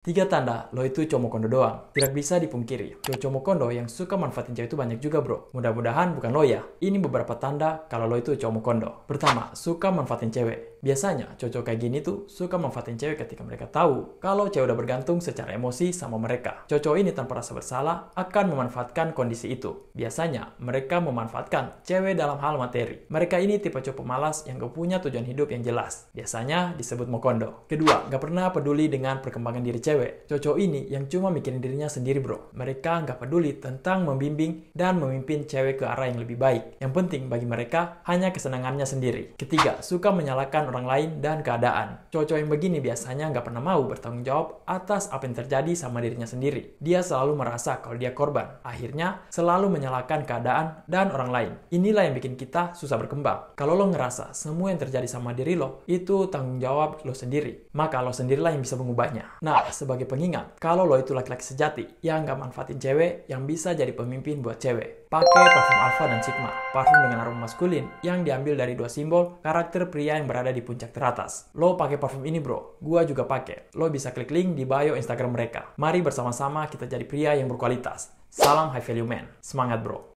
Tiga tanda, lo itu cowok kondo doang. Tidak bisa dipungkiri. Cowok-cowok kondo yang suka manfaatin cewek itu banyak juga bro. Mudah-mudahan bukan lo ya. Ini beberapa tanda kalau lo itu cowok kondo. Pertama, suka manfaatin cewek. Biasanya, cowok kayak gini tuh suka manfaatin cewek ketika mereka tahu kalau cewek udah bergantung secara emosi sama mereka. Cowok ini tanpa rasa bersalah akan memanfaatkan kondisi itu. Biasanya, mereka memanfaatkan cewek dalam hal materi. Mereka ini tipe cowok pemalas yang gak punya tujuan hidup yang jelas. Biasanya disebut mokondo. Kedua, gak pernah peduli dengan perkembangan diri cewek. Cowok ini yang cuma mikirin dirinya sendiri bro. Mereka gak peduli tentang membimbing dan memimpin cewek ke arah yang lebih baik. Yang penting bagi mereka hanya kesenangannya sendiri. Ketiga, suka menyalahkan orang lain dan keadaan. Cowok-cowok yang begini biasanya nggak pernah mau bertanggung jawab atas apa yang terjadi sama dirinya sendiri. Dia selalu merasa kalau dia korban. Akhirnya, selalu menyalahkan keadaan dan orang lain. Inilah yang bikin kita susah berkembang. Kalau lo ngerasa semua yang terjadi sama diri lo, itu tanggung jawab lo sendiri. Maka lo sendirilah yang bisa mengubahnya. Nah, sebagai pengingat, kalau lo itu laki-laki sejati, yang nggak manfaatin cewek, yang bisa jadi pemimpin buat cewek. Pakai parfum Alpha dan sigma, parfum dengan aroma maskulin yang diambil dari dua simbol karakter pria yang berada di di puncak teratas. Lo pakai parfum ini bro, gua juga pakai. Lo bisa klik link di bio Instagram mereka. Mari bersama-sama kita jadi pria yang berkualitas. Salam high value man. Semangat bro.